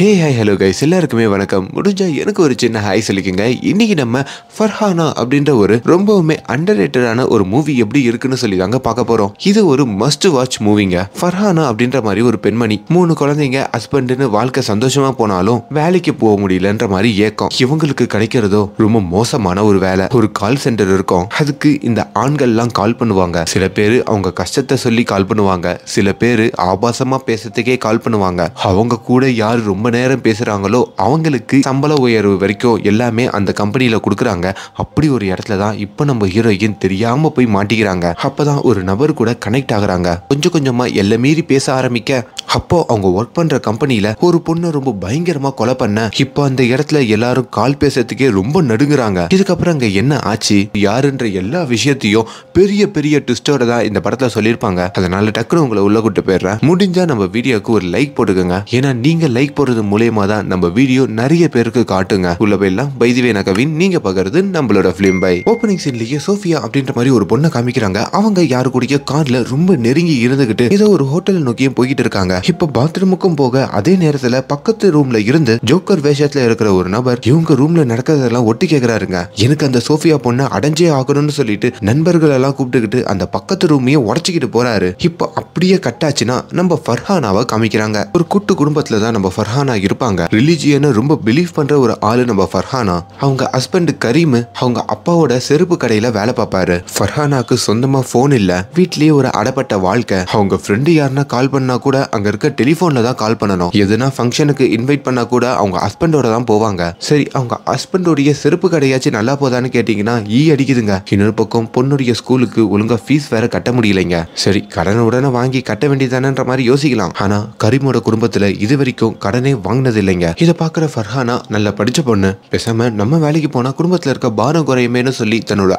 hey hi hello guys எல்லாருக்குமே வணக்கம் முடிஞ்சா எனக்கு ஒரு சின்ன ஹாய் சொல்லிக்கோங்க இன்னைக்கு நம்ம ஃபர்ஹானா அப்படின்ற ஒரு ரொம்பவுமே அண்டர் ரேட்டடான ஒரு மூவி எப்படி இருக்குன்னு சொல்லி தாங்க பார்க்க போறோம் இது ஒரு மஸ்ட் வாட்ச் மூவிங்க ஃபர்ஹானா அப்படின்ற மாதிரி ஒரு பெண்மணி மூணு குழந்தைங்க ஹஸ்பண்டுன்னு வாழ்க்கை சந்தோஷமா போனாலும் வேலைக்கு போக முடியலன்ற மாதிரி ஏக்கம் இவங்களுக்கு கிடைக்கிறதோ ரொம்ப மோசமான ஒரு வேலை ஒரு கால் சென்டர் இருக்கும் அதுக்கு இந்த ஆண்கள்லாம் கால் பண்ணுவாங்க சில பேர் அவங்க கஷ்டத்தை சொல்லி கால் பண்ணுவாங்க சில பேர் ஆபாசமா பேசுறதுக்கே கால் பண்ணுவாங்க அவங்க கூட யார் ரொம்ப ரொம்ப நேரம் பேசுகிறாங்களோ அவங்களுக்கு சம்பள உயர்வு வரைக்கும் எல்லாமே அந்த கம்பெனியில் கொடுக்குறாங்க அப்படி ஒரு இடத்துல தான் இப்போ நம்ம ஹீரோயின் தெரியாமல் போய் மாட்டிக்கிறாங்க அப்போ தான் ஒரு நபர் கூட கனெக்ட் ஆகுறாங்க கொஞ்சம் கொஞ்சமாக எல்லை மீறி பேச ஆரம்பிக்க அப்போ அவங்க ஒர்க் பண்ற கம்பெனியில ஒரு பொண்ணு ரொம்ப பயங்கரமா கொலை பண்ண இப்போ அந்த இடத்துல எல்லாரும் கால் பேசுறதுக்கே ரொம்ப நடுங்குறாங்க இதுக்கப்புறம் அங்க என்ன ஆச்சு யாருன்ற எல்லா விஷயத்தையும் பெரிய பெரிய ட்விஸ்டோட தான் இந்த படத்துல சொல்லியிருப்பாங்க அதனால டக்குனு உங்களை உள்ள கூட்டு போயிடுறேன் முடிஞ்சா நம்ம வீடியோக்கு ஒரு லைக் போட்டுக்கோங்க ஏன்னா நீங்க லைக் போடுறது மூலியமா தான் நம்ம வீடியோ நிறைய பேருக்கு காட்டுங்க உள்ள போயிடலாம் பைதிவே நகவின் நீங்க பாக்குறது நம்மளோட பிலிம் பை ஓப்பனிங் சீன்லயே சோஃபியா அப்படின்ற மாதிரி ஒரு பொண்ணை காமிக்கிறாங்க அவங்க யாரு கூடிய கார்ல ரொம்ப நெருங்கி இருந்துகிட்டு ஏதோ ஒரு ஹோட்டல் நோக்கியும் போய்கிட்டு இருக்காங்க இப்போ பாத்ரூமுக்கும் போக அதே நேரத்துல பக்கத்து ரூம்ல இருந்து ஜோக்கர் வேஷத்துல இருக்கிற ஒரு நபர் இவங்க ரூம்ல நடக்கிறதெல்லாம் ஒட்டி கேக்குறாருங்க எனக்கு அந்த சோஃபியா பொண்ணு அடைஞ்சே ஆகணும்னு சொல்லிட்டு நண்பர்கள் எல்லாம் கூப்பிட்டுக்கிட்டு அந்த பக்கத்து ரூமையே உடச்சிக்கிட்டு போறாரு இப்போ அப்படியே கட்டாச்சுன்னா நம்ம ஃபர்ஹானாவை காமிக்கிறாங்க ஒரு கூட்டு குடும்பத்துல தான் நம்ம ஃபர்ஹானா இருப்பாங்க ரிலிஜியனை ரொம்ப பிலீவ் பண்ற ஒரு ஆளு நம்ம ஃபர்ஹானா அவங்க ஹஸ்பண்ட் கரீம் அவங்க அப்பாவோட செருப்பு கடையில வேலை பார்ப்பாரு ஃபர்ஹானாக்கு சொந்தமா போன் இல்ல வீட்லயே ஒரு அடப்பட்ட வாழ்க்கை அவங்க ஃப்ரெண்டு யாருன்னா கால் பண்ணா கூட அங்க அங்க இருக்க டெலிஃபோனில் தான் கால் பண்ணணும் எதுனா ஃபங்க்ஷனுக்கு இன்வைட் பண்ணால் கூட அவங்க ஹஸ்பண்டோட தான் போவாங்க சரி அவங்க ஹஸ்பண்டோடைய செருப்பு கடையாச்சும் நல்லா போதான்னு கேட்டிங்கன்னா ஈ அடிக்குதுங்க இன்னொரு பக்கம் பொண்ணுடைய ஸ்கூலுக்கு ஒழுங்கா ஃபீஸ் வேற கட்ட முடியலைங்க சரி கடன் உடனே வாங்கி கட்ட வேண்டியதானன்ற மாதிரி யோசிக்கலாம் ஆனால் கரிமோட குடும்பத்தில் இது வரைக்கும் கடனே வாங்கினது இல்லைங்க இதை பாக்குற ஃபர்ஹானா நல்ல படிச்ச பொண்ணு பேசாம நம்ம வேலைக்கு போனால் குடும்பத்தில் இருக்க பாரம் குறையுமேனு சொல்லி தன்னோட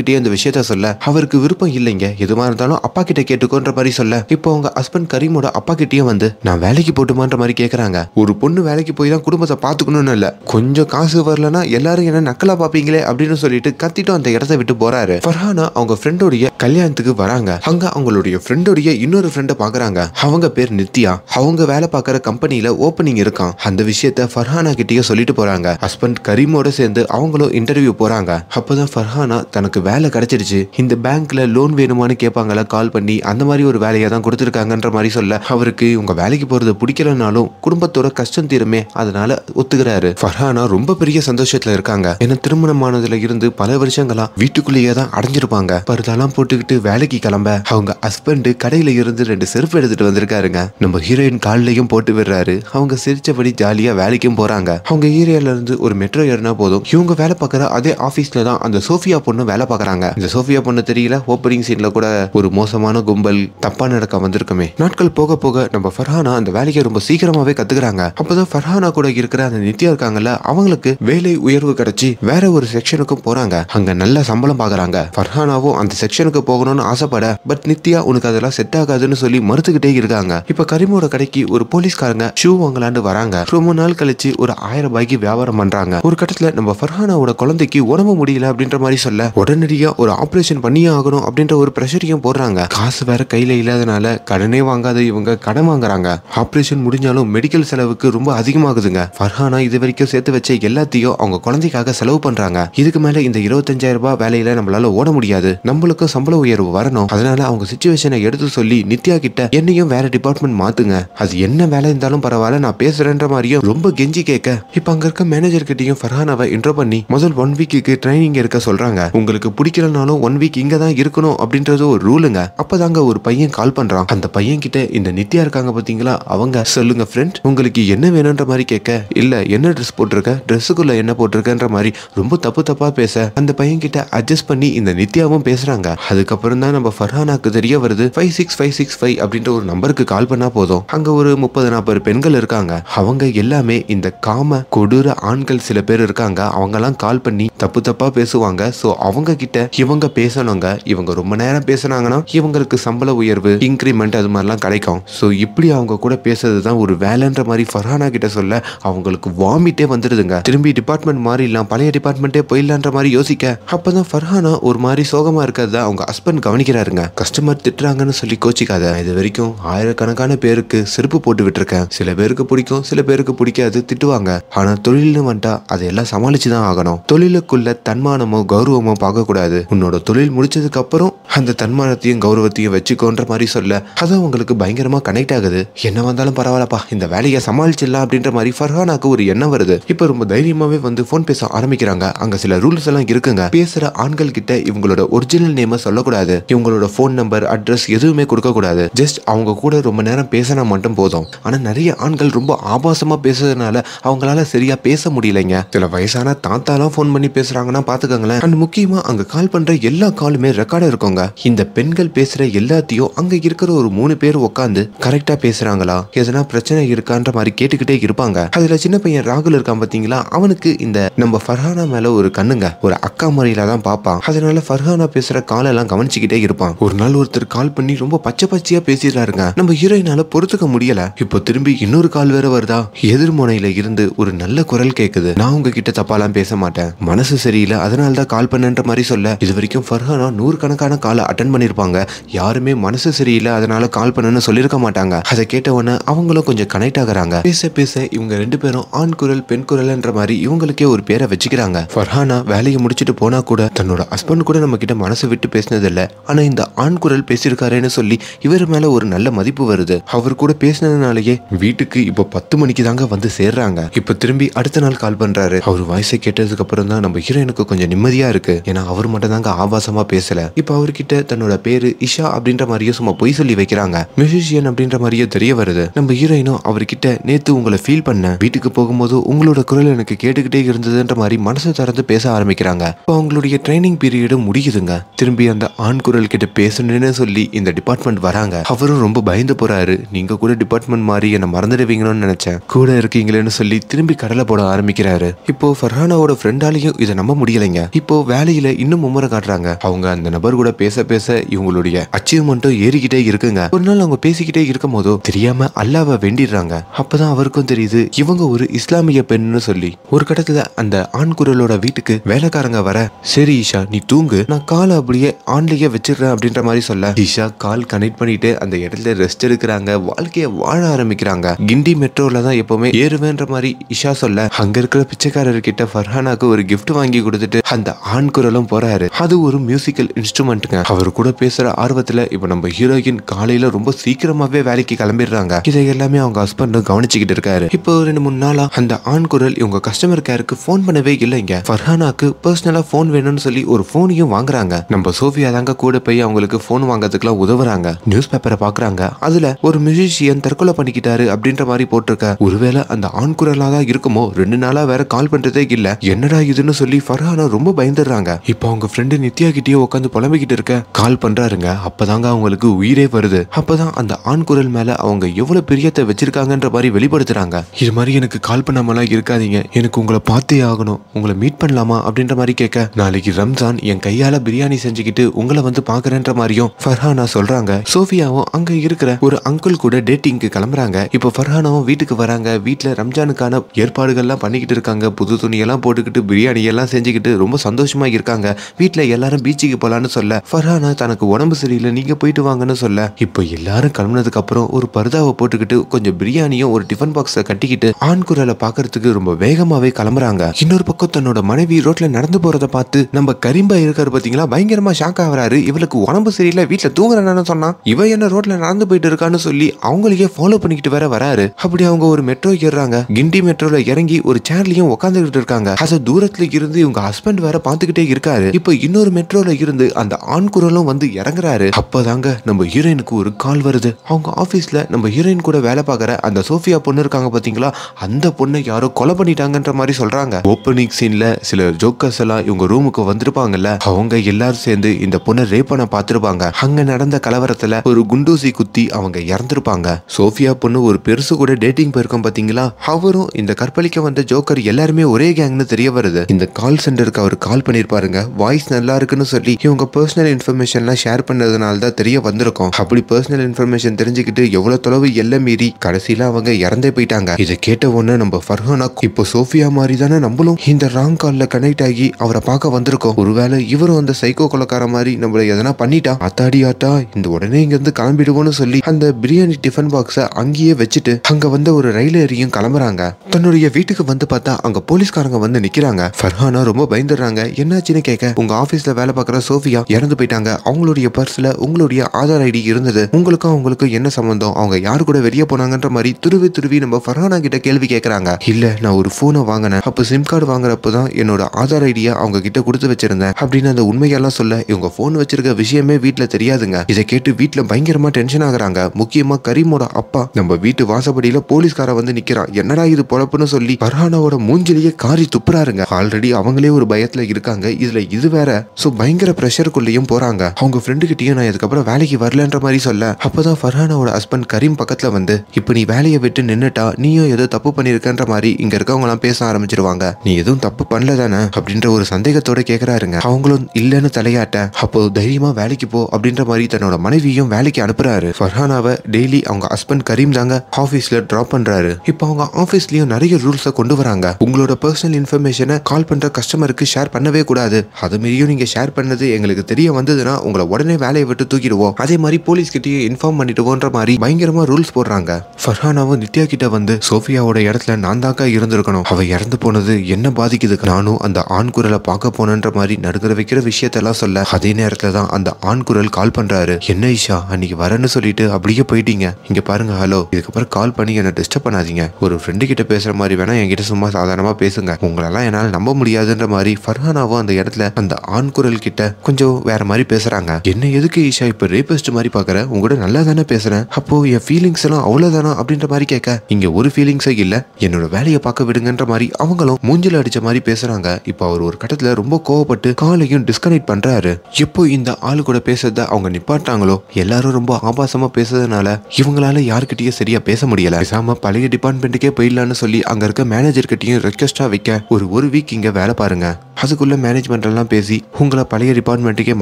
கிட்டே அந்த விஷயத்த சொல்ல அவருக்கு விருப்பம் இல்லைங்க எதுவாக இருந்தாலும் அப்பா கிட்ட கேட்டுக்கோன்ற மாதிரி சொல்ல இப்போ உங்க ஹஸ்பண்ட் கரீமோட அப்பா கிட்ட கிட்டேயும் வந்து நான் வேலைக்கு போட்டுமான்ற மாதிரி கேட்குறாங்க ஒரு பொண்ணு வேலைக்கு போய் தான் குடும்பத்தை பாத்துக்கணும்னு இல்லை கொஞ்சம் காசு வரலன்னா எல்லாரும் என்ன நக்கலா பார்ப்பீங்களே அப்படின்னு சொல்லிட்டு கத்திட்டு அந்த இடத்த விட்டு போறாரு ஃபர்ஹானா அவங்க ஃப்ரெண்டோடைய கல்யாணத்துக்கு வராங்க அங்க அவங்களுடைய ஃப்ரெண்டோடைய இன்னொரு ஃப்ரெண்டை பாக்குறாங்க அவங்க பேர் நித்யா அவங்க வேலை பார்க்குற கம்பெனில ஓப்பனிங் இருக்கான் அந்த விஷயத்த ஃபர்ஹானா கிட்டேயே சொல்லிட்டு போறாங்க ஹஸ்பண்ட் கரீமோட சேர்ந்து அவங்களும் இன்டர்வியூ போறாங்க அப்பதான் ஃபர்ஹானா தனக்கு வேலை கிடைச்சிருச்சு இந்த பேங்க்ல லோன் வேணுமான்னு கேட்பாங்களா கால் பண்ணி அந்த மாதிரி ஒரு வேலையை தான் கொடுத்துருக்காங்கன்ற மாதிரி சொல்ல அவருக்கு உங்களுக்கு இவங்க வேலைக்கு போகிறது பிடிக்கலனாலும் குடும்பத்தோட கஷ்டம் தீருமே அதனால ஒத்துக்கிறாரு ஃபர்ஹானா ரொம்ப பெரிய சந்தோஷத்தில் இருக்காங்க ஏன்னா திருமணமானதுல இருந்து பல வருஷங்களா வீட்டுக்குள்ளேயே தான் அடைஞ்சிருப்பாங்க பருதாலாம் போட்டுக்கிட்டு வேலைக்கு கிளம்ப அவங்க ஹஸ்பண்ட் கடையில இருந்து ரெண்டு செருப்பு எடுத்துட்டு வந்திருக்காருங்க நம்ம ஹீரோயின் கால்லையும் போட்டு விடுறாரு அவங்க சிரிச்சபடி ஜாலியா வேலைக்கும் போறாங்க அவங்க ஏரியால இருந்து ஒரு மெட்ரோ ஏறினா போதும் இவங்க வேலை பார்க்குற அதே ஆபீஸ்ல தான் அந்த சோஃபியா பொண்ணு வேலை பார்க்குறாங்க இந்த சோஃபியா பொண்ணு தெரியல ஓப்பனிங் சீன்ல கூட ஒரு மோசமான கும்பல் தப்பா நடக்க வந்திருக்குமே நாட்கள் போக போக நம்ம ஃபர்ஹானா அந்த வேலையை ரொம்ப சீக்கிரமாவே கத்துக்கிறாங்க அப்பதான் ஃபர்ஹானா கூட இருக்கிற அந்த நித்யா இருக்காங்கல்ல அவங்களுக்கு வேலை உயர்வு கிடைச்சி வேற ஒரு செக்ஷனுக்கும் போறாங்க அங்க நல்ல சம்பளம் பாக்குறாங்க ஃபர்ஹானாவும் அந்த செக்ஷனுக்கு போகணும்னு ஆசைப்பட பட் நித்யா உனக்கு அதெல்லாம் செட் ஆகாதுன்னு சொல்லி மறுத்துக்கிட்டே இருக்காங்க இப்ப கரிமோட கடைக்கு ஒரு போலீஸ்காரங்க ஷூ வாங்கலான்னு வராங்க ரொம்ப நாள் கழிச்சு ஒரு ஆயிரம் ரூபாய்க்கு வியாபாரம் பண்றாங்க ஒரு கட்டத்துல நம்ம ஃபர்ஹானாவோட குழந்தைக்கு உடம்பு முடியல அப்படின்ற மாதிரி சொல்ல உடனடியா ஒரு ஆபரேஷன் பண்ணியே ஆகணும் அப்படின்ற ஒரு ப்ரெஷரையும் போடுறாங்க காசு வேற கையில இல்லாதனால கடனே வாங்காத இவங்க கடன் வாங்குறாங்க ஆப்ரேஷன் முடிஞ்சாலும் மெடிக்கல் செலவுக்கு ரொம்ப அதிகமாகுதுங்க ஃபர்ஹானா இது வரைக்கும் சேர்த்து வச்ச எல்லாத்தையும் அவங்க குழந்தைக்காக செலவு பண்றாங்க இதுக்கு மேல இந்த இருபத்தஞ்சாயிரம் ரூபாய் வேலையில நம்மளால ஓட முடியாது நம்மளுக்கும் சம்பள உயர்வு வரணும் அதனால அவங்க சுச்சுவேஷனை எடுத்து சொல்லி நித்யா கிட்ட என்னையும் வேற டிபார்ட்மெண்ட் மாத்துங்க அது என்ன வேலை இருந்தாலும் பரவாயில்ல நான் பேசுறேன்ற மாதிரியும் ரொம்ப கெஞ்சி கேட்க இப்ப அங்க இருக்க மேனேஜர் கிட்டையும் ஃபர்ஹானாவை இன்ட்ரோ பண்ணி முதல் ஒன் வீக்கு ட்ரைனிங் இருக்க சொல்றாங்க உங்களுக்கு பிடிக்கலனாலும் ஒன் வீக் இங்க தான் இருக்கணும் அப்படின்றது ஒரு ரூலுங்க அப்பதாங்க ஒரு பையன் கால் பண்றான் அந்த பையன் கிட்ட இந்த நித்யா இருக்காங்க பாத்தீங்களா அவங்க சொல்லுங்க ஃப்ரெண்ட் உங்களுக்கு என்ன வேணும்ன்ற மாதிரி கேட்க இல்ல என்ன ட்ரெஸ் போட்டிருக்க ட்ரெஸ்ஸுக்குள்ள என்ன போட்டிருக்கன்ற மாதிரி ரொம்ப தப்பு தப்பா பேச அந்த பையன் கிட்ட அட்ஜஸ்ட் பண்ணி இந்த நித்யாவும் பேசுறாங்க அதுக்கப்புறம் தான் நம்ம ஃபர்ஹானாக்கு தெரிய வருது five six five six five அப்படின்ற ஒரு நம்பருக்கு கால் பண்ணா போதும் அங்க ஒரு முப்பது நாற்பது பெண்கள் இருக்காங்க அவங்க எல்லாமே இந்த காம கொடூர ஆண்கள் சில பேர் இருக்காங்க அவங்க எல்லாம் கால் பண்ணி தப்பு தப்பா பேசுவாங்க சோ அவங்க கிட்ட இவங்க பேசணுங்க இவங்க ரொம்ப நேரம் பேசுனாங்கன்னா இவங்களுக்கு சம்பள உயர்வு இன்க்ரிமெண்ட் அது மாதிரிலாம் கிடைக்கும் ஸோ இப்படி அவங்க கூட பேசுறது தான் ஒரு வேலைன்ற மாதிரி ஃபர்ஹானா கிட்ட சொல்ல அவங்களுக்கு வாமிட்டே வந்துடுதுங்க திரும்பி டிபார்ட்மெண்ட் மாறிடலாம் பழைய டிபார்ட்மெண்ட்டே போயிடலான்ற மாதிரி யோசிக்க அப்பதான் ஃபர்ஹானா ஒரு மாதிரி சோகமா இருக்கிறத அவங்க ஹஸ்பண்ட் கவனிக்கிறாருங்க கஸ்டமர் திட்டுறாங்கன்னு சொல்லி கோச்சிக்காத இது வரைக்கும் ஆயிரக்கணக்கான பேருக்கு செருப்பு போட்டு விட்டுருக்கேன் சில பேருக்கு பிடிக்கும் சில பேருக்கு பிடிக்காது திட்டுவாங்க ஆனா தொழில்னு வந்துட்டா அதையெல்லாம் சமாளிச்சு தான் ஆகணும் தொழிலுக்குள்ள தன்மானமோ கௌரவமோ பார்க்கக்கூடாது உன்னோட தொழில் முடிச்சதுக்கு அப்புறம் அந்த தன்மானத்தையும் கௌரவத்தையும் வச்சுக்கோன்ற மாதிரி சொல்ல அதை அவங்களுக்கு பயங்கரமா கனெக்ட் லேட் ஆகுது என்ன வந்தாலும் பரவாயில்லப்பா இந்த வேலையை சமாளிச்சிடலாம் அப்படின்ற மாதிரி ஃபர்ஹானாக்கு ஒரு எண்ணம் வருது இப்ப ரொம்ப தைரியமாவே வந்து போன் பேச ஆரம்பிக்கிறாங்க அங்க சில ரூல்ஸ் எல்லாம் இருக்குங்க பேசுற ஆண்கள் கிட்ட இவங்களோட ஒரிஜினல் நேம சொல்லக்கூடாது இவங்களோட ஃபோன் நம்பர் அட்ரஸ் எதுவுமே கொடுக்க கூடாது ஜஸ்ட் அவங்க கூட ரொம்ப நேரம் பேசினா மட்டும் போதும் ஆனா நிறைய ஆண்கள் ரொம்ப ஆபாசமா பேசுறதுனால அவங்களால சரியா பேச முடியலைங்க சில வயசான தாத்தாலாம் போன் பண்ணி பேசுறாங்கன்னா பாத்துக்கோங்களேன் அண்ட் முக்கியமா அங்க கால் பண்ற எல்லா காலுமே ரெக்கார்டா இருக்கோங்க இந்த பெண்கள் பேசுற எல்லாத்தையும் அங்க இருக்கிற ஒரு மூணு பேர் உட்காந்து கரெக்ட் டைரக்டா பேசுறாங்களா எதனா பிரச்சனை இருக்கான்ற மாதிரி கேட்டுக்கிட்டே இருப்பாங்க அதுல சின்ன பையன் ராகுல் இருக்கான் பாத்தீங்களா அவனுக்கு இந்த நம்ம ஃபர்ஹானா மேல ஒரு கண்ணுங்க ஒரு அக்கா முறையில தான் பார்ப்பான் அதனால ஃபர்ஹானா பேசுற கால எல்லாம் கவனிச்சுக்கிட்டே இருப்பான் ஒரு நாள் ஒருத்தர் கால் பண்ணி ரொம்ப பச்சை பச்சையா பேசிடுறாருங்க நம்ம ஹீரோயினால பொறுத்துக்க முடியல இப்போ திரும்பி இன்னொரு கால் வேற வருதா எதிர்முனையில இருந்து ஒரு நல்ல குரல் கேக்குது நான் உங்ககிட்ட தப்பாலாம் பேச மாட்டேன் மனசு சரியில்லை அதனால தான் கால் பண்ணன்ற மாதிரி சொல்ல இது வரைக்கும் ஃபர்ஹானா நூறு கணக்கான காலை அட்டன் பண்ணிருப்பாங்க யாருமே மனசு சரியில்லை அதனால கால் பண்ணுன்னு சொல்லியிருக்க மாட்டாங்க சொல்றாங்க அதை கேட்ட உடனே அவங்களும் கொஞ்சம் கனெக்ட் ஆகுறாங்க பேச பேச இவங்க ரெண்டு பேரும் ஆண் குரல் பெண் குரல்ன்ற மாதிரி இவங்களுக்கே ஒரு பேரை வச்சுக்கிறாங்க ஃபர்ஹானா வேலையை முடிச்சுட்டு போனா கூட தன்னோட ஹஸ்பண்ட் கூட நம்ம கிட்ட மனசை விட்டு பேசினது இல்லை ஆனா இந்த ஆண் குரல் பேசியிருக்காருன்னு சொல்லி இவர் மேல ஒரு நல்ல மதிப்பு வருது அவர் கூட பேசினதுனாலயே வீட்டுக்கு இப்போ பத்து மணிக்கு தாங்க வந்து சேர்றாங்க இப்ப திரும்பி அடுத்த நாள் கால் பண்றாரு அவர் வாய்ஸை கேட்டதுக்கு அப்புறம் தான் நம்ம ஹீரோயினுக்கு கொஞ்சம் நிம்மதியா இருக்கு ஏன்னா அவர் மட்டும் தாங்க ஆபாசமா பேசல இப்ப அவர்கிட்ட தன்னோட பேரு இஷா அப்படின்ற மாதிரியே சும்மா பொய் சொல்லி வைக்கிறாங்க மியூசிஷியன் அப்படின்ற அப்படின்ற மாதிரியே தெரிய வருது நம்ம ஹீரோயினும் அவர்கிட்ட நேத்து உங்களை ஃபீல் பண்ண வீட்டுக்கு போகும்போது உங்களோட குரல் எனக்கு கேட்டுக்கிட்டே இருந்ததுன்ற மாதிரி மனசு திறந்து பேச ஆரம்பிக்கிறாங்க இப்போ அவங்களுடைய ட்ரைனிங் பீரியடு முடியுதுங்க திரும்பி அந்த ஆண் குரல் கிட்ட பேசணும்னு சொல்லி இந்த டிபார்ட்மெண்ட் வராங்க அவரும் ரொம்ப பயந்து போறாரு நீங்க கூட டிபார்ட்மெண்ட் மாதிரி என்ன மறந்துடுவீங்கன்னு நினைச்சேன் கூட இருக்கீங்களேன்னு சொல்லி திரும்பி கடலை போட ஆரம்பிக்கிறாரு இப்போ ஃபர்ஹானாவோட ஃப்ரெண்டாலையும் இதை நம்ப முடியலைங்க இப்போ வேலையில இன்னும் மும்முறை காட்டுறாங்க அவங்க அந்த நபர் கூட பேச பேச இவங்களுடைய அச்சீவ்மெண்ட்டும் ஏறிக்கிட்டே இருக்குங்க ஒரு நாள் அவங்க பேசிக்கிட்டே இருக்க இருக்கும் போதோ தெரியாம அல்லாவை வேண்டிடுறாங்க அப்பதான் அவருக்கும் தெரியுது இவங்க ஒரு இஸ்லாமிய பெண்ணு சொல்லி ஒரு கட்டத்துல அந்த ஆண் குரலோட வீட்டுக்கு வேலைக்காரங்க வர சரி ஈஷா நீ தூங்கு நான் காலை அப்படியே ஆன்லயே வச்சிடுறேன் அப்படின்ற மாதிரி சொல்ல ஈஷா கால் கனெக்ட் பண்ணிட்டு அந்த இடத்துல ரெஸ்ட் எடுக்கிறாங்க வாழ்க்கையை வாழ ஆரம்பிக்கிறாங்க கிண்டி மெட்ரோல தான் எப்பவுமே ஏறுவேன்ற மாதிரி ஈஷா சொல்ல அங்க இருக்கிற பிச்சைக்காரர்கிட்ட ஃபர்ஹானாக்கு ஒரு கிஃப்ட் வாங்கி கொடுத்துட்டு அந்த ஆண் குரலும் போறாரு அது ஒரு மியூசிக்கல் இன்ஸ்ட்ருமெண்ட்டுங்க அவர் கூட பேசுற ஆர்வத்துல இப்ப நம்ம ஹீரோயின் காலையில ரொம்ப சீக்கிரமாவே வேலைக்கு கிளம்பிடுறாங்க இதை எல்லாமே அவங்க ஹஸ்பண்ட் கவனிச்சுக்கிட்டு இருக்காரு இப்போ ரெண்டு மூணு நாளா அந்த ஆண் குரல் இவங்க கஸ்டமர் கேருக்கு ஃபோன் பண்ணவே இல்லைங்க ஃபர்ஹானாக்கு பர்சனலா ஃபோன் வேணும்னு சொல்லி ஒரு ஃபோனையும் வாங்குறாங்க நம்ம சோஃபியா தாங்க கூட போய் அவங்களுக்கு ஃபோன் வாங்குறதுக்குலாம் உதவுறாங்க நியூஸ் பேப்பரை பாக்குறாங்க அதுல ஒரு மியூசிஷியன் தற்கொலை பண்ணிக்கிட்டாரு அப்படின்ற மாதிரி போட்டிருக்க ஒருவேளை அந்த ஆண் குரலா தான் இருக்குமோ ரெண்டு நாளா வேற கால் பண்றதே இல்ல என்னடா இதுன்னு சொல்லி ஃபர்ஹானா ரொம்ப பயந்துடுறாங்க இப்போ அவங்க ஃப்ரெண்டு நித்யா கிட்டேயே உட்காந்து புலம்பிக்கிட்டு இருக்க கால் பண்றாருங்க அப்பதாங்க அவங்களுக்கு உயிரே வருது அப்பதான் அந்த ஆண் குரல் கடவுள் மேல அவங்க எவ்வளவு பிரியத்தை வச்சிருக்காங்கன்ற மாதிரி வெளிப்படுத்துறாங்க இது மாதிரி எனக்கு கால் பண்ணாமலாம் இருக்காதீங்க எனக்கு உங்களை பார்த்தே ஆகணும் உங்களை மீட் பண்ணலாமா அப்படின்ற மாதிரி கேட்க நாளைக்கு ரம்ஜான் என் கையால பிரியாணி செஞ்சுக்கிட்டு உங்களை வந்து பாக்குறேன்ற மாதிரியும் ஃபர்ஹானா சொல்றாங்க சோஃபியாவும் அங்க இருக்கிற ஒரு அங்கிள் கூட டேட்டிங்க்கு கிளம்புறாங்க இப்போ ஃபர்ஹானாவும் வீட்டுக்கு வராங்க வீட்டுல ரம்ஜானுக்கான ஏற்பாடுகள்லாம் பண்ணிக்கிட்டு இருக்காங்க புது துணியெல்லாம் போட்டுக்கிட்டு பிரியாணி எல்லாம் செஞ்சுக்கிட்டு ரொம்ப சந்தோஷமா இருக்காங்க வீட்டுல எல்லாரும் பீச்சுக்கு போலான்னு சொல்ல ஃபர்ஹானா தனக்கு உடம்பு சரியில்லை நீங்க போயிட்டு வாங்கன்னு சொல்ல இப்போ எல்லாரும் கிளம்புனதுக்கு அப்புறம் அப்புறம் ஒரு பர்தாவை போட்டுக்கிட்டு கொஞ்சம் பிரியாணியும் ஒரு டிஃபன் பாக்ஸ கட்டிக்கிட்டு ஆண் குரலை பாக்குறதுக்கு ரொம்ப வேகமாவே கிளம்புறாங்க இன்னொரு பக்கம் தன்னோட மனைவி ரோட்ல நடந்து போறதை பார்த்து நம்ம கரிம்பா இருக்காரு பாத்தீங்களா பயங்கரமா ஷாக் ஆகிறாரு இவளுக்கு உடம்பு சரியில்லை வீட்டுல தூங்குறேன்னு சொன்னா இவ என்ன ரோட்ல நடந்து போயிட்டு இருக்கான்னு சொல்லி அவங்களையே ஃபாலோ பண்ணிக்கிட்டு வேற வராரு அப்படி அவங்க ஒரு மெட்ரோ ஏறாங்க கிண்டி மெட்ரோல இறங்கி ஒரு சேர்லயும் உட்காந்துக்கிட்டு இருக்காங்க அத தூரத்துல இருந்து இவங்க ஹஸ்பண்ட் வேற பாத்துக்கிட்டே இருக்காரு இப்ப இன்னொரு மெட்ரோல இருந்து அந்த ஆண் குரலும் வந்து இறங்குறாரு அப்பதாங்க நம்ம ஹீரோயினுக்கு ஒரு கால் வருது அவங்க ஆஃபீஸில் நம்ம ஹீரோயின் கூட வேலை பார்க்குற அந்த சோஃபியா பொண்ணு இருக்காங்க பார்த்தீங்களா அந்த பொண்ணை யாரோ கொலை பண்ணிட்டாங்கன்ற மாதிரி சொல்கிறாங்க ஓப்பனிங் சீனில் சில ஜோக்கர்ஸ் எல்லாம் இவங்க ரூமுக்கு வந்திருப்பாங்கல்ல அவங்க எல்லாரும் சேர்ந்து இந்த பொண்ணை ரேப் பண்ண பார்த்துருப்பாங்க அங்கே நடந்த கலவரத்தில் ஒரு குண்டூசி குத்தி அவங்க இறந்துருப்பாங்க சோஃபியா பொண்ணு ஒரு பெருசு கூட டேட்டிங் போயிருக்கோம் பார்த்தீங்களா அவரும் இந்த கற்பழிக்க வந்த ஜோக்கர் எல்லாருமே ஒரே கேங்னு தெரிய வருது இந்த கால் சென்டருக்கு அவர் கால் பண்ணியிருப்பாருங்க வாய்ஸ் நல்லா இருக்குன்னு சொல்லி இவங்க பர்சனல் இன்ஃபர்மேஷன்லாம் ஷேர் பண்ணதுனால தான் தெரிய வந்திருக்கோம் அப்படி பர்சனல் இன்ஃபர்மேஷன் தெரிஞ்சுக்கிட்டு வச்சுக்கிட்டு எவ்வளவு தொலைவு எல்லை மீறி கடைசியில அவங்க இறந்தே போயிட்டாங்க இதை கேட்ட உடனே நம்ம ஃபர்ஹானா இப்போ சோஃபியா மாதிரி தானே நம்மளும் இந்த ராங் கால்ல கனெக்ட் ஆகி அவரை பார்க்க வந்திருக்கோம் ஒருவேளை இவரும் அந்த சைக்கோ கொலக்கார மாதிரி நம்மள எதனா பண்ணிட்டா அத்தாடி ஆட்டா இந்த உடனே இங்க இருந்து கிளம்பிடுவோம்னு சொல்லி அந்த பிரியாணி டிஃபன் பாக்ஸ அங்கேயே வச்சுட்டு அங்க வந்த ஒரு ரயில் ஏறியும் கிளம்புறாங்க தன்னுடைய வீட்டுக்கு வந்து பார்த்தா அங்க போலீஸ்காரங்க வந்து நிக்கிறாங்க ஃபர்ஹானா ரொம்ப பயந்துடுறாங்க என்னாச்சுன்னு கேட்க உங்க ஆபீஸ்ல வேலை பார்க்குற சோஃபியா இறந்து போயிட்டாங்க அவங்களுடைய பர்ஸ்ல உங்களுடைய ஆதார் ஐடி இருந்தது உங்களுக்கும் அவங்களுக்கும் என்ன சம்பந்தம் அவங்க யாரு கூட வெளியே போனாங்கன்ற மாதிரி துருவி துருவி நம்ம ஃபர்ஹானா கிட்ட கேள்வி கேட்குறாங்க இல்லை நான் ஒரு ஃபோனை வாங்கினேன் அப்போ சிம் கார்டு வாங்குறப்ப தான் என்னோட ஆதார் ஐடியை அவங்க கிட்ட கொடுத்து வச்சிருந்தேன் அப்படின்னு அந்த உண்மையெல்லாம் சொல்ல இவங்க ஃபோன் வச்சிருக்க விஷயமே வீட்டில் தெரியாதுங்க இதை கேட்டு வீட்டில் பயங்கரமா டென்ஷன் ஆகுறாங்க முக்கியமா கரீமோட அப்பா நம்ம வீட்டு வாசப்படியில போலீஸ்கார வந்து நிக்கிறான் என்னடா இது பொழப்புன்னு சொல்லி ஃபர்ஹானாவோட மூஞ்சிலேயே காரி துப்புறாருங்க ஆல்ரெடி அவங்களே ஒரு பயத்துல இருக்காங்க இதுல இது வேற ஸோ பயங்கர ப்ரெஷருக்குள்ளேயும் போறாங்க அவங்க ஃப்ரெண்டு கிட்டயும் நான் இதுக்கப்புறம் வேலைக்கு வரலன்ற மாதிரி சொல்ல அப்பதான் ஃபர்ஹானாவோட மீனாவோட ஹஸ்பண்ட் கரீம் பக்கத்தில் வந்து இப்போ நீ வேலையை விட்டு நின்றுட்டா நீயும் ஏதோ தப்பு பண்ணிருக்கன்ற மாதிரி இங்கே எல்லாம் பேச ஆரம்பிச்சிருவாங்க நீ எதுவும் தப்பு பண்ணல தானே அப்படின்ற ஒரு சந்தேகத்தோட கேக்குறாருங்க அவங்களும் இல்லைன்னு தலையாட்ட அப்போ தைரியமா வேலைக்கு போ அப்படின்ற மாதிரி தன்னோட மனைவியும் வேலைக்கு அனுப்புறாரு ஃபர்ஹானாவை டெய்லி அவங்க ஹஸ்பண்ட் கரீம் தாங்க ஆபீஸ்ல ட்ராப் பண்றாரு இப்போ அவங்க ஆபீஸ்லயும் நிறைய ரூல்ஸை கொண்டு வராங்க உங்களோட பர்சனல் இன்ஃபர்மேஷனை கால் பண்ற கஸ்டமருக்கு ஷேர் பண்ணவே கூடாது அது மாரியும் நீங்க ஷேர் பண்ணது எங்களுக்கு தெரிய வந்ததுன்னா உங்களை உடனே வேலையை விட்டு தூக்கிடுவோம் அதே மாதிரி போலீஸ் கிட்டேயும் இன்ஃபார்ம் பண்ணிடுவோன்ற மாதிரி பயங்கரமா ரூல்ஸ் போடுறாங்க ஃபர்ஹானாவும் நித்யா கிட்ட வந்து சோஃபியாவோட இடத்துல நான் தாக்கா இருந்திருக்கணும் அவ இறந்து போனது என்ன பாதிக்குது நானும் அந்த ஆண் குரலை பார்க்க போனன்ற மாதிரி நடுக்கிற வைக்கிற விஷயத்தெல்லாம் சொல்ல அதே நேரத்துல தான் அந்த ஆண் குரல் கால் பண்றாரு என்ன ஈஷா அன்னைக்கு வரேன்னு சொல்லிட்டு அப்படியே போயிட்டீங்க இங்க பாருங்க ஹலோ இதுக்கப்புறம் கால் பண்ணி என்ன டிஸ்டர்ப் பண்ணாதீங்க ஒரு ஃப்ரெண்டு கிட்ட பேசுற மாதிரி வேணா என்கிட்ட சும்மா சாதாரணமா பேசுங்க உங்களெல்லாம் என்னால் நம்ப முடியாதுன்ற மாதிரி ஃபர்ஹானாவும் அந்த இடத்துல அந்த ஆண் குரல் கிட்ட கொஞ்சம் வேற மாதிரி பேசுறாங்க என்ன எதுக்கு ஈஷா இப்ப ரேபஸ்ட் மாதிரி பாக்குற உங்ககிட்ட நல்லா தானே பேசுறேன் அப்போது என் ஃபீலிங்ஸ் எல்லாம் அவ்வளவுதானா அப்படின்ற மாதிரி கேட்க இங்கே ஒரு ஃபீலிங்ஸே இல்லை என்னோட வேலையை பார்க்க விடுங்கன்ற மாதிரி அவங்களும் மூஞ்சில அடிச்ச மாதிரி பேசுறாங்க இப்போ அவர் ஒரு கட்டத்தில் ரொம்ப கோவப்பட்டு காலையும் டிஸ்கனெக்ட் பண்றாரு எப்போ இந்த ஆளு கூட பேசுறத அவங்க நிப்பாட்டாங்களோ எல்லாரும் ரொம்ப ஆபாசமா பேசுறதுனால இவங்களால யாருக்கிட்டயும் சரியா பேச முடியல பேசாம பழைய டிபார்ட்மெண்ட்டுக்கே போயிடலான்னு சொல்லி அங்க இருக்க மேனேஜர் கிட்டயும் ரெக்வஸ்டா வைக்க ஒரு ஒரு வீக் இங்க வேலை பாருங்க அதுக்குள்ள மேனேஜ்மெண்ட் எல்லாம் பேசி உங்களை பழைய டிபார்ட்மெண்ட்டுக்கே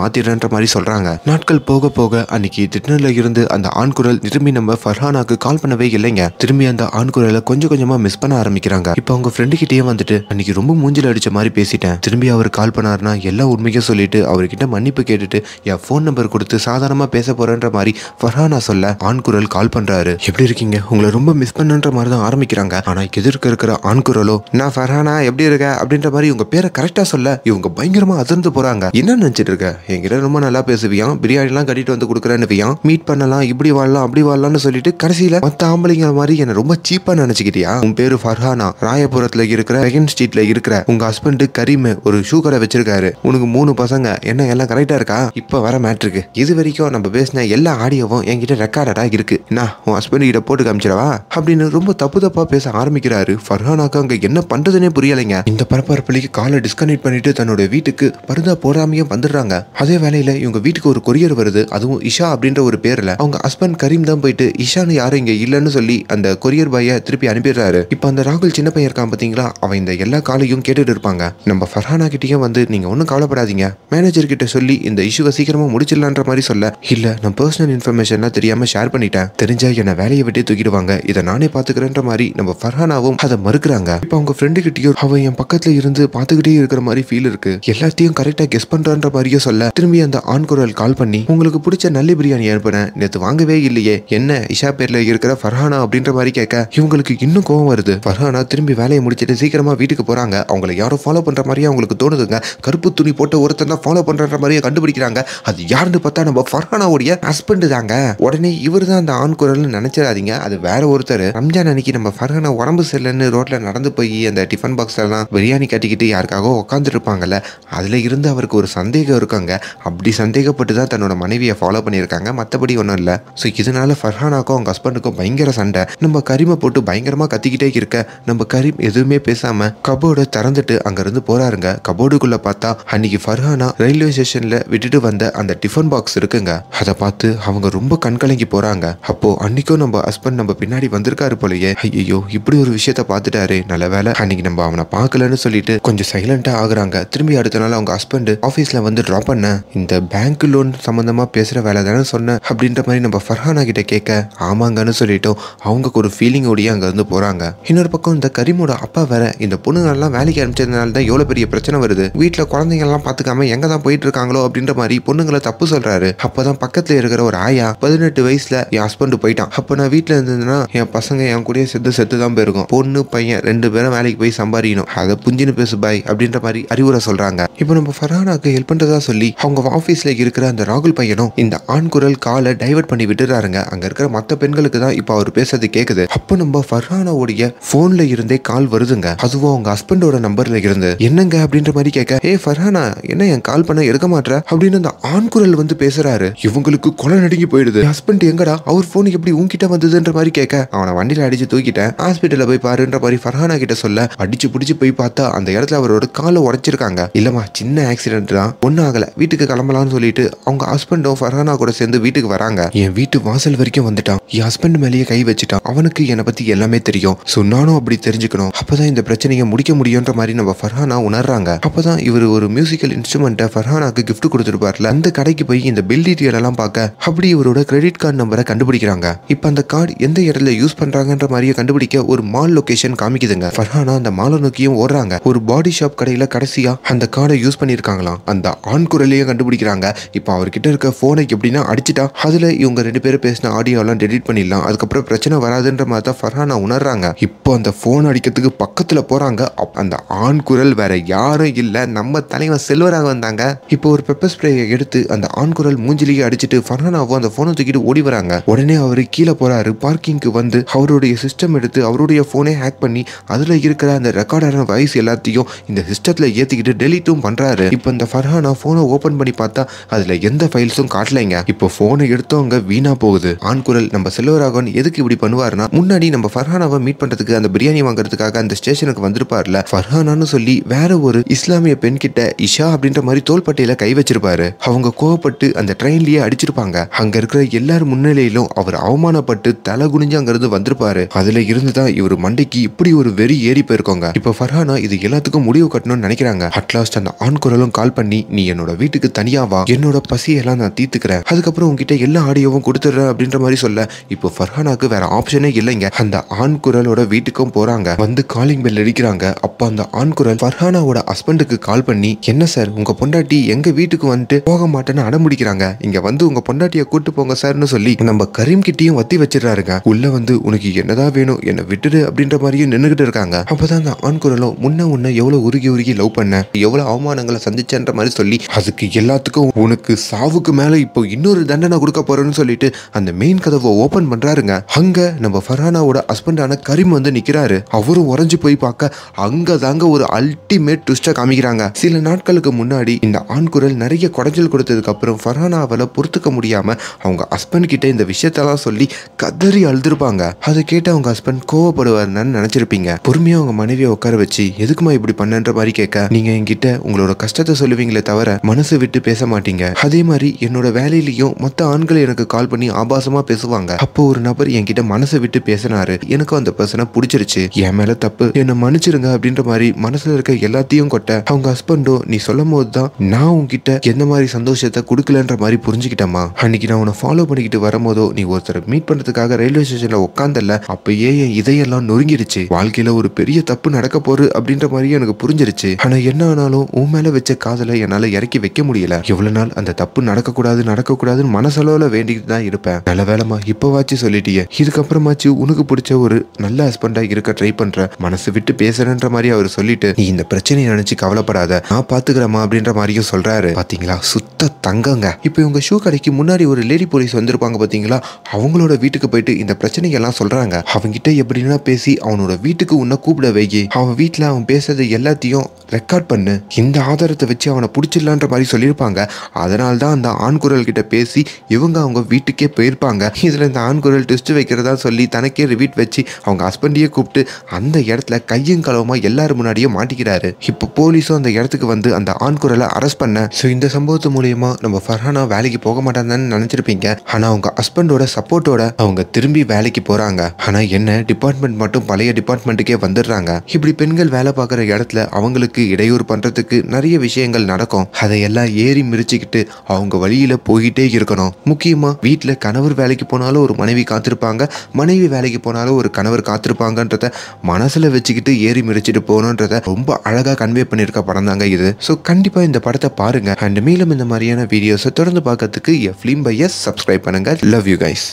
மாத்திடுறேன்ற மாதிரி சொல்றாங்க நாட்கள் போக போக அன்னைக்கு திட்டனில் இருந்து அந்த ஆண் குரல் குரல் திரும்பி நம்ம ஃபர்ஹானாக்கு கால் பண்ணவே இல்லைங்க திரும்பி அந்த ஆண் குரலை கொஞ்சம் கொஞ்சமா மிஸ் பண்ண ஆரம்பிக்கிறாங்க இப்போ அவங்க ஃப்ரெண்டு கிட்டேயே வந்துட்டு அன்னைக்கு ரொம்ப மூஞ்சில் அடிச்ச மாதிரி பேசிட்டேன் திரும்பி அவர் கால் பண்ணார்னா எல்லா உண்மையும் சொல்லிட்டு அவர்கிட்ட மன்னிப்பு கேட்டுட்டு என் ஃபோன் நம்பர் கொடுத்து சாதாரணமா பேச போறேன்ற மாதிரி ஃபர்ஹானா சொல்ல ஆண் குரல் கால் பண்றாரு எப்படி இருக்கீங்க உங்களை ரொம்ப மிஸ் பண்ணுன்ற மாதிரி தான் ஆரம்பிக்கிறாங்க ஆனா எதிர்க்க இருக்கிற ஆண் குரலோ நான் ஃபர்ஹானா எப்படி இருக்க அப்படின்ற மாதிரி உங்க பேரை கரெக்டா சொல்ல இவங்க பயங்கரமா அதிர்ந்து போறாங்க என்ன நினைச்சிட்டு இருக்க என்கிட்ட ரொம்ப நல்லா பேசுவியான் பிரியாணி எல்லாம் கட்டிட்டு வந்து கொடுக்குறேன்னு மீட் பண்ணலாம் இப்படி வாழலாம் வரலாம் அப்படி வரலாம்னு சொல்லிட்டு கடைசியில மத்த ஆம்பளைங்க மாதிரி என்ன ரொம்ப சீப்பா நினைச்சுக்கிட்டியா உன் பேரு ஃபர்ஹானா ராயபுரத்துல இருக்கிற செகண்ட் ஸ்ட்ரீட்ல இருக்கிற உங்க ஹஸ்பண்ட் கரீம் ஒரு ஷூ கடை வச்சிருக்காரு உனக்கு மூணு பசங்க என்ன எல்லாம் கரெக்டா இருக்கா இப்ப வர மேட்ருக்கு இது வரைக்கும் நம்ம பேசின எல்லா ஆடியோவும் என்கிட்ட ரெக்கார்டடா இருக்கு நான் உன் ஹஸ்பண்ட் கிட்ட போட்டு காமிச்சிடவா அப்படின்னு ரொம்ப தப்பு தப்பா பேச ஆரம்பிக்கிறாரு ஃபர்ஹானாக்கு அங்க என்ன பண்றதுனே புரியலைங்க இந்த பரபரப்புலிக்கு காலை டிஸ்கனெக்ட் பண்ணிட்டு தன்னோட வீட்டுக்கு பருதா போடாமையே வந்துடுறாங்க அதே வேலையில இவங்க வீட்டுக்கு ஒரு கொரியர் வருது அதுவும் இஷா அப்படின்ற ஒரு பேர்ல அவங்க ஹஸ்பண்ட் கரி கரீம் தான் போயிட்டு இஷான் யாரும் இங்கே இல்லைன்னு சொல்லி அந்த கொரியர் பாயை திருப்பி அனுப்பிடுறாரு இப்போ அந்த ராகுல் சின்ன பையன் இருக்கான் பார்த்தீங்களா அவன் இந்த எல்லா காலையும் கேட்டுட்டு இருப்பாங்க நம்ம ஃபர்ஹானா கிட்டயும் வந்து நீங்கள் ஒன்றும் கவலைப்படாதீங்க மேனேஜர் கிட்ட சொல்லி இந்த இஷ்யூவை சீக்கிரமாக முடிச்சிடலான்ற மாதிரி சொல்ல இல்லை நான் பர்சனல் இன்ஃபர்மேஷன்லாம் தெரியாமல் ஷேர் பண்ணிட்டேன் தெரிஞ்சா என்னை வேலையை விட்டு தூக்கிடுவாங்க இதை நானே பார்த்துக்கிறேன்ற மாதிரி நம்ம ஃபர்ஹானாவும் அதை மறுக்கிறாங்க இப்போ அவங்க ஃப்ரெண்டு கிட்டயும் அவன் என் பக்கத்தில் இருந்து பார்த்துக்கிட்டே இருக்கிற மாதிரி ஃபீல் இருக்கு எல்லாத்தையும் கரெக்டாக கெஸ் பண்ணுறான்ற மாதிரியும் சொல்ல திரும்பி அந்த ஆண் குரல் கால் பண்ணி உங்களுக்கு பிடிச்ச நல்லி பிரியாணி அனுப்புனேன் நேற்று வாங்கவே இல்லை இல்லையே என்ன இஷா பேர்ல இருக்கிற ஃபர்ஹானா அப்படின்ற மாதிரி கேட்க இவங்களுக்கு இன்னும் கோவம் வருது ஃபர்ஹானா திரும்பி வேலையை முடிச்சுட்டு சீக்கிரமா வீட்டுக்கு போறாங்க அவங்களை யாரோ ஃபாலோ பண்ற மாதிரியே அவங்களுக்கு தோணுதுங்க கருப்பு துணி போட்டு ஒருத்தர் தான் ஃபாலோ பண்ற மாதிரியே கண்டுபிடிக்கிறாங்க அது யாருன்னு பார்த்தா நம்ம ஃபர்ஹானாவுடைய ஹஸ்பண்ட் தாங்க உடனே இவர் தான் அந்த ஆண் குரல்னு நினைச்சிடாதீங்க அது வேற ஒருத்தர் ரம்ஜான் அன்னைக்கு நம்ம ஃபர்ஹானா உடம்பு சரியில்லைன்னு ரோட்ல நடந்து போய் அந்த டிஃபன் பாக்ஸ் எல்லாம் பிரியாணி கட்டிக்கிட்டு யாருக்காக உட்காந்துட்டு இருப்பாங்கல்ல அதுல இருந்து அவருக்கு ஒரு சந்தேகம் இருக்காங்க அப்படி சந்தேகப்பட்டு தான் தன்னோட மனைவியை ஃபாலோ பண்ணியிருக்காங்க மற்றபடி ஒன்றும் இல்லை ஸோ இதனால ஃபர்ஹானாக்கும் அவங்க ஹஸ்பண்டுக்கும் பயங்கர சண்டை நம்ம கரிமை போட்டு பயங்கரமாக கத்திக்கிட்டே இருக்க நம்ம கரீம் எதுவுமே பேசாம கபோர்டை திறந்துட்டு அங்கிருந்து போறாருங்க கபோர்டுக்குள்ள பார்த்தா அன்னைக்கு ஃபர்ஹானா ரயில்வே ஸ்டேஷன்ல விட்டுட்டு வந்த அந்த டிஃபன் பாக்ஸ் இருக்குங்க அதை பார்த்து அவங்க ரொம்ப கண்கலங்கி போறாங்க அப்போ அன்னைக்கும் நம்ம ஹஸ்பண்ட் நம்ம பின்னாடி வந்திருக்காரு போலயே ஐயோ இப்படி ஒரு விஷயத்த பார்த்துட்டாரு நல்ல வேலை அன்னைக்கு நம்ம அவனை பார்க்கலன்னு சொல்லிட்டு கொஞ்சம் சைலண்டா ஆகுறாங்க திரும்பி அடுத்த நாள் அவங்க ஹஸ்பண்ட் ஆஃபீஸ்ல வந்து ட்ராப் பண்ண இந்த பேங்க் லோன் சம்பந்தமா பேசுற வேலை தானே சொன்ன அப்படின்ற மாதிரி நம்ம ஃபர்ஹான் ரஹானா கிட்ட கேட்க ஆமாங்கன்னு சொல்லிட்டோம் அவங்களுக்கு ஒரு அங்கே அங்கேருந்து போகிறாங்க இன்னொரு பக்கம் இந்த கரீமோட அப்பா வேற இந்த பொண்ணுங்கள்லாம் வேலைக்கு அனுப்பிச்சதுனால தான் எவ்வளோ பெரிய பிரச்சனை வருது வீட்டில் குழந்தைங்கள்லாம் பார்த்துக்காம எங்கே தான் போயிட்டு இருக்காங்களோ அப்படின்ற மாதிரி பொண்ணுங்களை தப்பு சொல்கிறாரு அப்போ தான் பக்கத்தில் இருக்கிற ஒரு ஆயா பதினெட்டு வயசில் என் ஹஸ்பண்ட் போயிட்டான் அப்போ நான் வீட்டில் இருந்ததுன்னா என் பசங்க என் கூடயே செத்து செத்து தான் போயிருக்கும் பொண்ணு பையன் ரெண்டு பேரும் வேலைக்கு போய் சம்பாதிக்கணும் அதை புஞ்சின்னு பேசு பாய் அப்படின்ற மாதிரி அறிவுரை சொல்கிறாங்க இப்போ நம்ம ஃபரானாக்கு ஹெல்ப் பண்ணுறதா சொல்லி அவங்க ஆஃபீஸில் இருக்கிற அந்த ராகுல் பையனும் இந்த ஆண் குரல் காலை டைவர்ட் பண்ணி விட்டுறாரு பேசுகிறாருங்க அங்க இருக்கிற மற்ற பெண்களுக்கு தான் இப்போ அவர் பேசுறது கேட்குது அப்போ நம்ம ஃபர்ஹானாவுடைய போன்ல இருந்தே கால் வருதுங்க அதுவும் அவங்க ஹஸ்பண்டோட நம்பர்ல இருந்து என்னங்க அப்படின்ற மாதிரி கேட்க ஏ ஃபர்ஹானா என்ன என் கால் பண்ண எடுக்க மாட்டேற அப்படின்னு அந்த ஆண்குரல் வந்து பேசுறாரு இவங்களுக்கு கொலை நடுங்கி போயிடுது ஹஸ்பண்ட் எங்கடா அவர் ஃபோன் எப்படி உங்ககிட்ட வந்ததுன்ற மாதிரி கேட்க அவனை வண்டியில அடிச்சு தூக்கிட்டேன் ஹாஸ்பிட்டலில் போய் பாருன்ற மாதிரி ஃபர்ஹானா கிட்ட சொல்ல அடிச்சு புடிச்சு போய் பார்த்தா அந்த இடத்துல அவரோட காலை உடைச்சிருக்காங்க இல்லம்மா சின்ன ஆக்சிடென்ட் தான் ஒன்னும் ஆகலை வீட்டுக்கு கிளம்பலாம்னு சொல்லிட்டு அவங்க ஹஸ்பண்டும் ஃபர்ஹானா கூட சேர்ந்து வீட்டுக்கு வராங்க என் வீட்டு வாசல் வரைக்கும் வந்துட்டான் என் ஹஸ்பண்ட் மேலேயே கை வச்சுட்டான் அவனுக்கு என்னை பத்தி எல்லாமே தெரியும் ஸோ நானும் அப்படி தெரிஞ்சுக்கணும் அப்பதான் இந்த பிரச்சனையை முடிக்க முடியுன்ற மாதிரி நம்ம ஃபர்ஹானா உணர்றாங்க அப்பதான் இவர் ஒரு மியூசிக்கல் இன்ஸ்ட்ருமெண்ட் ஃபர்ஹானாக்கு கிஃப்ட் கொடுத்துருப்பார்ல அந்த கடைக்கு போய் இந்த பில் டீட்டெயில் எல்லாம் பார்க்க அப்படி இவரோட கிரெடிட் கார்டு நம்பரை கண்டுபிடிக்கிறாங்க இப்போ அந்த கார்டு எந்த இடத்துல யூஸ் பண்றாங்கன்ற மாதிரியே கண்டுபிடிக்க ஒரு மால் லொகேஷன் காமிக்குதுங்க ஃபர்ஹானா அந்த மாலை நோக்கியும் ஓடுறாங்க ஒரு பாடி ஷாப் கடையில கடைசியா அந்த கார்டை யூஸ் பண்ணியிருக்காங்களாம் அந்த ஆண் குரலையும் கண்டுபிடிக்கிறாங்க இப்போ அவர்கிட்ட இருக்க போனை எப்படின்னா அடிச்சுட்டா அதுல இவங்க ரெண்டு பேரும் பேசின ஆடியோலாம் டெலிட் பண்ணிடலாம் அதுக்கப்புறம் பிரச்சனை வராதுன்ற மாதிரி தான் ஃபர்ஹானா உணர்றாங்க இப்போ அந்த ஃபோன் அடிக்கிறதுக்கு பக்கத்தில் போகிறாங்க அந்த ஆண் குரல் வேற யாரும் இல்லை நம்ம தலைவன் செல்வராக வந்தாங்க இப்போ ஒரு பெப்பர் ஸ்ப்ரேயை எடுத்து அந்த ஆண் குரல் மூஞ்சிலேயே அடிச்சுட்டு ஃபர்ஹானாவும் அந்த ஃபோனை தூக்கிட்டு ஓடி வராங்க உடனே அவர் கீழே போகிறாரு பார்க்கிங்க்கு வந்து அவருடைய சிஸ்டம் எடுத்து அவருடைய ஃபோனை ஹேக் பண்ணி அதில் இருக்கிற அந்த ரெக்கார்டான வாய்ஸ் எல்லாத்தையும் இந்த சிஸ்டத்தில் ஏற்றிக்கிட்டு டெலிட்டும் பண்ணுறாரு இப்போ இந்த ஃபர்ஹானா ஃபோனை ஓப்பன் பண்ணி பார்த்தா அதில் எந்த ஃபைல்ஸும் காட்டலைங்க இப்போ ஃபோனை எடுத்தவங்க வீணாக போகுது போகுது ஆண்குரல் நம்ம செல்வராகவன் எதுக்கு இப்படி பண்ணுவார்னா முன்னாடி நம்ம ஃபர்ஹானாவை மீட் பண்றதுக்கு அந்த பிரியாணி வாங்குறதுக்காக அந்த ஸ்டேஷனுக்கு வந்திருப்பார்ல ஃபர்ஹானான்னு சொல்லி வேற ஒரு இஸ்லாமிய பெண் கிட்ட இஷா அப்படின்ற மாதிரி தோல்பட்டையில கை வச்சிருப்பாரு அவங்க கோவப்பட்டு அந்த ட்ரெயின்லயே அடிச்சிருப்பாங்க அங்க இருக்கிற எல்லார் முன்னிலையிலும் அவர் அவமானப்பட்டு தலை குனிஞ்சு அங்க இருந்து வந்திருப்பாரு அதுல இருந்துதான் இவர் மண்டைக்கு இப்படி ஒரு வெறி ஏறி போயிருக்கோங்க இப்ப ஃபர்ஹானா இது எல்லாத்துக்கும் முடிவு கட்டணும்னு நினைக்கிறாங்க அட்லாஸ்ட் அந்த குரலும் கால் பண்ணி நீ என்னோட வீட்டுக்கு தனியாவா வா என்னோட பசியெல்லாம் நான் தீத்துக்கிறேன் அதுக்கப்புறம் உங்ககிட்ட எல்லா ஆடியோவும் கொடுத்துடுற போயிடுறேன் அப்படின்ற மாதிரி சொல்ல இப்போ ஃபர்ஹானாக்கு வேற ஆப்ஷனே இல்லைங்க அந்த ஆண் குரலோட வீட்டுக்கும் போறாங்க வந்து காலிங் பெல் அடிக்கிறாங்க அப்போ அந்த ஆண் குரல் ஃபர்ஹானாவோட ஹஸ்பண்டுக்கு கால் பண்ணி என்ன சார் உங்க பொண்டாட்டி எங்க வீட்டுக்கு வந்துட்டு போக மாட்டேன்னு முடிக்கிறாங்க இங்க வந்து உங்க பொண்டாட்டிய கூட்டு போங்க சார்னு சொல்லி நம்ம கரீம் கிட்டையும் வத்தி வச்சிடறாருங்க உள்ள வந்து உனக்கு என்னதான் வேணும் என்ன விட்டுடு அப்படின்ற மாதிரியும் நின்றுகிட்டு இருக்காங்க அப்பதான் அந்த ஆண் குரலும் முன்ன உன்ன எவ்வளவு உருகி உருகி லவ் பண்ண எவ்வளவு அவமானங்களை சந்திச்சன்ற மாதிரி சொல்லி அதுக்கு எல்லாத்துக்கும் உனக்கு சாவுக்கு மேல இப்போ இன்னொரு தண்டனை கொடுக்க போறேன்னு சொல்லிட்டு அந்த மெயின் கதவை ஓபன் பண்றாருங்க அங்க நம்ம ஃபரானாவோட ஹஸ்பண்டான கரிம் வந்து நிக்கிறாரு அவரும் உறைஞ்சு போய் பார்க்க அங்க தாங்க ஒரு அல்டிமேட் ட்விஸ்டா காமிக்கிறாங்க சில நாட்களுக்கு முன்னாடி இந்த ஆண் குரல் நிறைய குடைஞ்சல் கொடுத்ததுக்கு அப்புறம் ஃபரானாவால பொறுத்துக்க முடியாம அவங்க ஹஸ்பண்ட் கிட்ட இந்த விஷயத்தெல்லாம் சொல்லி கதறி அழுதுருப்பாங்க அதை கேட்டு அவங்க ஹஸ்பண்ட் கோவப்படுவாருன்னு நினைச்சிருப்பீங்க பொறுமையா அவங்க மனைவியை உட்கார வச்சு எதுக்குமா இப்படி பண்ணன்ற மாதிரி கேட்க நீங்க என்கிட்ட உங்களோட கஷ்டத்தை சொல்லுவீங்களே தவிர மனசு விட்டு பேச மாட்டீங்க அதே மாதிரி என்னோட வேலையிலையும் மற்ற ஆண்கள் எனக்கு கால் பண்ணி ஆபாசமா பேசுவாங்க அப்போ ஒரு நபர் என்கிட்ட மனசை விட்டு பேசினாரு எனக்கு அந்த பர்சனை பிடிச்சிருச்சு என் மேல தப்பு என்னை மன்னிச்சிருங்க அப்படின்ற மாதிரி மனசுல இருக்க எல்லாத்தையும் கொட்ட அவங்க ஹஸ்பண்டோ நீ சொல்லும் போது தான் நான் உன்கிட்ட எந்த மாதிரி சந்தோஷத்தை கொடுக்கலன்ற மாதிரி புரிஞ்சுக்கிட்டமா அன்னைக்கு நான் உன்னை ஃபாலோ பண்ணிக்கிட்டு வரும்போதோ நீ ஒருத்தரை மீட் பண்றதுக்காக ரயில்வே ஸ்டேஷன்ல உட்காந்தல அப்பயே என் இதையெல்லாம் நொறுங்கிடுச்சு வாழ்க்கையில ஒரு பெரிய தப்பு நடக்க போகுது அப்படின்ற மாதிரியும் எனக்கு புரிஞ்சிருச்சு ஆனா என்ன ஆனாலும் உன் மேல வச்ச காதலை என்னால இறக்கி வைக்க முடியல எவ்வளவு நாள் அந்த தப்பு நடக்கக்கூடாது நடக்கக்கூடாதுன்னு மனசளவுல வேண்டிட்டு தான் இருப்பேன் இருப்பேன் நல்ல வேலைமா இப்போவாச்சு சொல்லிட்டீங்க இதுக்கப்புறமாச்சு உனக்கு பிடிச்ச ஒரு நல்ல ஹஸ்பண்டா இருக்க ட்ரை பண்ற மனசு விட்டு பேசுறன்ற மாதிரி அவர் சொல்லிட்டு நீ இந்த பிரச்சனையை நினைச்சு கவலைப்படாத நான் பாத்துக்கிறேமா அப்படின்ற மாதிரியும் சொல்றாரு பாத்தீங்களா சுத்த தங்கங்க இப்போ இவங்க ஷூ கடைக்கு முன்னாடி ஒரு லேடி போலீஸ் வந்திருப்பாங்க பாத்தீங்களா அவங்களோட வீட்டுக்கு போயிட்டு இந்த பிரச்சனைகள்லாம் சொல்றாங்க அவங்கிட்ட எப்படின்னா பேசி அவனோட வீட்டுக்கு உன்னை கூப்பிட வைகி அவன் வீட்டுல அவன் பேசுறது எல்லாத்தையும் ரெக்கார்ட் பண்ணு இந்த ஆதாரத்தை வச்சு அவனை பிடிச்சிடலான்ற மாதிரி சொல்லியிருப்பாங்க அதனால தான் அந்த ஆண் குரல் கிட்ட பேசி இவங்க அவங்க வீட்டுக்கே போயிருப்பாங்க இதில் இந்த ஆண் குரல் டிஸ்ட் வைக்கிறதா சொல்லி தனக்கே ரிவீட் வச்சு அவங்க ஹஸ்பண்டையே கூப்பிட்டு அந்த இடத்துல கையும் களவுமாக எல்லாரும் முன்னாடியே மாட்டிக்கிறாரு இப்போ போலீஸும் அந்த இடத்துக்கு வந்து அந்த ஆண் குரலை அரெஸ்ட் பண்ண ஸோ இந்த சம்பவத்து மூலியமா நம்ம ஃபர்ஹானா வேலைக்கு போக மாட்டாங்கன்னு நினச்சிருப்பீங்க ஆனால் அவங்க ஹஸ்பண்டோட சப்போர்ட்டோட அவங்க திரும்பி வேலைக்கு போகிறாங்க ஆனால் என்ன டிபார்ட்மெண்ட் மட்டும் பழைய டிபார்ட்மெண்ட்டுக்கே வந்துடுறாங்க இப்படி பெண்கள் வேலை பார்க்குற இடத்துல அவங்களுக்கு இடையூறு பண்ணுறதுக்கு நிறைய விஷயங்கள் நடக்கும் அதையெல்லாம் ஏறி மிரிச்சுக்கிட்டு அவங்க வழியில் போயிட்டே இருக்கணும் முக்கியமாக வீட்டில் கணவர் வேலைக்கு போனாலும் ஒரு மனைவி காத்திருப்பாங்க மனைவி வேலைக்கு போனாலும் ஒரு கணவர் காத்திருப்பாங்கன்றத மனசில் வச்சுக்கிட்டு ஏறி மிரிச்சிட்டு போகணுன்றத ரொம்ப அழகாக கன்வே பண்ணியிருக்க படம் தாங்க இது ஸோ கண்டிப்பாக இந்த படத்தை பாருங்கள் அண்ட் மேலும் இந்த மாதிரியான வீடியோஸை தொடர்ந்து பார்க்கறதுக்கு எஃப்லிம் பையஸ் சப்ஸ்கிரைப் பண்ணுங்கள் லவ் யூ கைஸ்